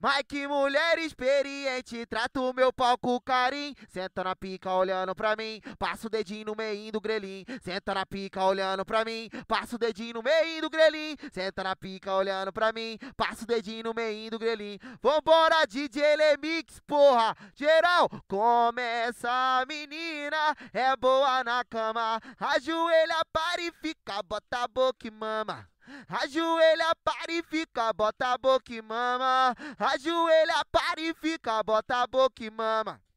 Mas que mulher experiente, trato o meu pau com carinho. Senta na pica olhando pra mim, passa o dedinho no meio do grelhinho. Senta na pica olhando pra mim, passa o dedinho no meio do grelhinho. Senta na pica olhando pra mim, passa o dedinho no meio do grelhinho. Vambora, DJ Lemix, porra! Geral, começa a menina, é boa na cama. Ajoelha, para e fica fica, bota a boca e mama. Ajoelha, para e fica, bota a boca e mama. Ajoelha, para e fica, bota a boca e mama.